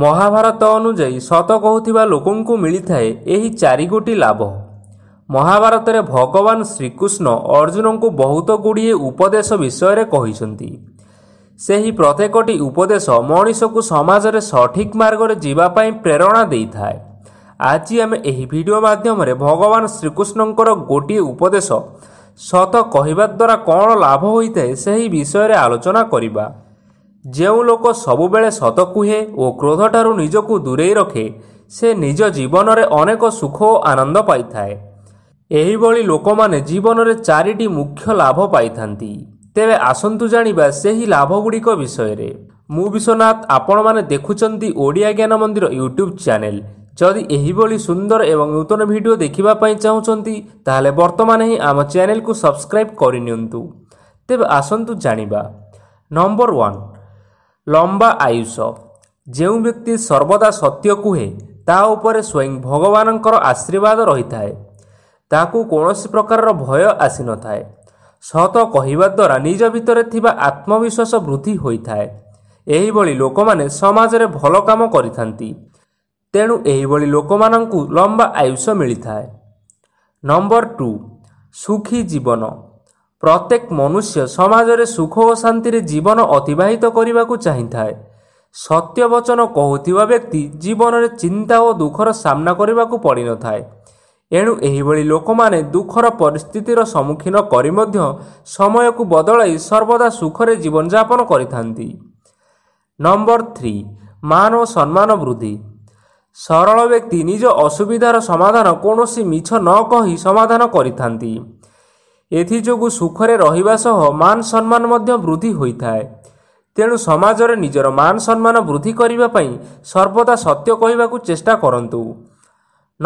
ମହାଭାରତ ଅନୁଯାୟୀ ସତ କହୁଥିବା ଲୋକଙ୍କୁ ମିଳିଥାଏ ଏହି ଚାରିଗୋଟି ଲାଭ ମହାଭାରତରେ ଭଗବାନ ଶ୍ରୀକୃଷ୍ଣ ଅର୍ଜୁନଙ୍କୁ ବହୁତ ଗୁଡ଼ିଏ ଉପଦେଶ ବିଷୟରେ କହିଛନ୍ତି ସେହି ପ୍ରତ୍ୟେକଟି ଉପଦେଶ ମଣିଷକୁ ସମାଜରେ ସଠିକ୍ ମାର୍ଗରେ ଯିବା ପାଇଁ ପ୍ରେରଣା ଦେଇଥାଏ ଆଜି ଆମେ ଏହି ଭିଡ଼ିଓ ମାଧ୍ୟମରେ ଭଗବାନ ଶ୍ରୀକୃଷ୍ଣଙ୍କର ଗୋଟିଏ ଉପଦେଶ ସତ କହିବା ଦ୍ୱାରା କ'ଣ ଲାଭ ହୋଇଥାଏ ସେହି ବିଷୟରେ ଆଲୋଚନା କରିବା ଯେଉଁ ଲୋକ ସବୁବେଳେ ସତ କୁହେ ଓ କ୍ରୋଧଠାରୁ ନିଜକୁ ଦୂରେଇ ରଖେ ସେ ନିଜ ଜୀବନରେ ଅନେକ ସୁଖ ଓ ଆନନ୍ଦ ପାଇଥାଏ ଏହିଭଳି ଲୋକମାନେ ଜୀବନରେ ଚାରିଟି ମୁଖ୍ୟ ଲାଭ ପାଇଥାନ୍ତି ତେବେ ଆସନ୍ତୁ ଜାଣିବା ସେହି ଲାଭଗୁଡ଼ିକ ବିଷୟରେ ମୁଁ ବିଶ୍ୱନାଥ ଆପଣମାନେ ଦେଖୁଛନ୍ତି ଓଡ଼ିଆ ଜ୍ଞାନ ମନ୍ଦିର ୟୁଟ୍ୟୁବ୍ ଚ୍ୟାନେଲ୍ ଯଦି ଏହିଭଳି ସୁନ୍ଦର ଏବଂ ନୂତନ ଭିଡ଼ିଓ ଦେଖିବା ପାଇଁ ଚାହୁଁଛନ୍ତି ତାହେଲେ ବର୍ତ୍ତମାନ ହିଁ ଆମ ଚ୍ୟାନେଲକୁ ସବସ୍କ୍ରାଇବ୍ କରିନିଅନ୍ତୁ ତେବେ ଆସନ୍ତୁ ଜାଣିବା ନମ୍ବର ୱାନ୍ ଲମ୍ବା ଆୟୁଷ ଯେଉଁ ବ୍ୟକ୍ତି ସର୍ବଦା ସତ୍ୟ କୁହେ ତା ଉପରେ ସ୍ୱୟଂ ଭଗବାନଙ୍କର ଆଶୀର୍ବାଦ ରହିଥାଏ ତାକୁ କୌଣସି ପ୍ରକାରର ଭୟ ଆସିନଥାଏ ସତ କହିବା ଦ୍ୱାରା ନିଜ ଭିତରେ ଥିବା ଆତ୍ମବିଶ୍ୱାସ ବୃଦ୍ଧି ହୋଇଥାଏ ଏହିଭଳି ଲୋକମାନେ ସମାଜରେ ଭଲ କାମ କରିଥାନ୍ତି ତେଣୁ ଏହିଭଳି ଲୋକମାନଙ୍କୁ ଲମ୍ବା ଆୟୁଷ ମିଳିଥାଏ ନମ୍ବର ଟୁ ସୁଖୀ ଜୀବନ ପ୍ରତ୍ୟେକ ମନୁଷ୍ୟ ସମାଜରେ ସୁଖ ଓ ଶାନ୍ତିରେ ଜୀବନ ଅତିବାହିତ କରିବାକୁ ଚାହିଁଥାଏ ସତ୍ୟବଚନ କହୁଥିବା ବ୍ୟକ୍ତି ଜୀବନରେ ଚିନ୍ତା ଓ ଦୁଃଖର ସାମ୍ନା କରିବାକୁ ପଡ଼ିନଥାଏ ଏଣୁ ଏହିଭଳି ଲୋକମାନେ ଦୁଃଖର ପରିସ୍ଥିତିର ସମ୍ମୁଖୀନ କରି ମଧ୍ୟ ସମୟକୁ ବଦଳାଇ ସର୍ବଦା ସୁଖରେ ଜୀବନଯାପନ କରିଥାନ୍ତି ନମ୍ବର ଥ୍ରୀ ମାନ ଓ ସମ୍ମାନ ବୃଦ୍ଧି ସରଳ ବ୍ୟକ୍ତି ନିଜ ଅସୁବିଧାର ସମାଧାନ କୌଣସି ମିଛ ନ କହି ସମାଧାନ କରିଥାନ୍ତି ଏଥିଯୋଗୁଁ ସୁଖରେ ରହିବା ସହ ମାନ ସମ୍ମାନ ମଧ୍ୟ ବୃଦ୍ଧି ହୋଇଥାଏ ତେଣୁ ସମାଜରେ ନିଜର ମାନ ସମ୍ମାନ ବୃଦ୍ଧି କରିବା ପାଇଁ ସର୍ବଦା ସତ୍ୟ କହିବାକୁ ଚେଷ୍ଟା କରନ୍ତୁ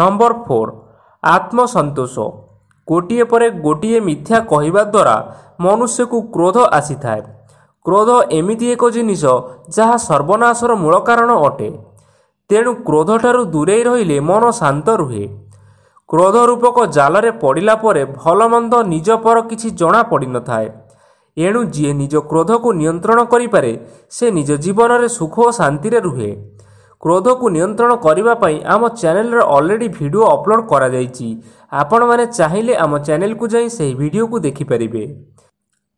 ନମ୍ବର ଫୋର୍ ଆତ୍ମସନ୍ତୋଷ ଗୋଟିଏ ପରେ ଗୋଟିଏ ମିଥ୍ୟା କହିବା ଦ୍ୱାରା ମନୁଷ୍ୟକୁ କ୍ରୋଧ ଆସିଥାଏ କ୍ରୋଧ ଏମିତି ଏକ ଜିନିଷ ଯାହା ସର୍ବନାଶର ମୂଳ କାରଣ ଅଟେ ତେଣୁ କ୍ରୋଧଠାରୁ ଦୂରେଇ ରହିଲେ ମନ ଶାନ୍ତ ରୁହେ କ୍ରୋଧରୂପକ ଜାଲରେ ପଡ଼ିଲା ପରେ ଭଲମନ୍ଦ ନିଜ ପର କିଛି ଜଣା ପଡ଼ିନଥାଏ ଏଣୁ ଯିଏ ନିଜ କ୍ରୋଧକୁ ନିୟନ୍ତ୍ରଣ କରିପାରେ ସେ ନିଜ ଜୀବନରେ ସୁଖ ଓ ଶାନ୍ତିରେ ରୁହେ କ୍ରୋଧକୁ ନିୟନ୍ତ୍ରଣ କରିବା ପାଇଁ ଆମ ଚ୍ୟାନେଲରେ ଅଲରେଡ଼ି ଭିଡ଼ିଓ ଅପଲୋଡ଼ କରାଯାଇଛି ଆପଣମାନେ ଚାହିଁଲେ ଆମ ଚ୍ୟାନେଲକୁ ଯାଇ ସେହି ଭିଡ଼ିଓକୁ ଦେଖିପାରିବେ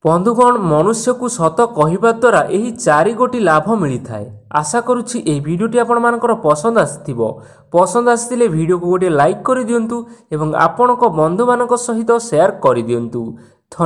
ବନ୍ଧୁଗଣ ମନୁଷ୍ୟକୁ ସତ କହିବା ଦ୍ୱାରା ଏହି ଚାରି ଗୋଟି ଲାଭ ମିଳିଥାଏ ଆଶା କରୁଛି ଏହି ଭିଡ଼ିଓଟି ଆପଣମାନଙ୍କର ପସନ୍ଦ ଆସିଥିବ ପସନ୍ଦ ଆସିଥିଲେ ଭିଡ଼ିଓକୁ ଗୋଟିଏ ଲାଇକ୍ କରିଦିଅନ୍ତୁ ଏବଂ ଆପଣଙ୍କ ବନ୍ଧୁମାନଙ୍କ ସହିତ ସେୟାର କରିଦିଅନ୍ତୁ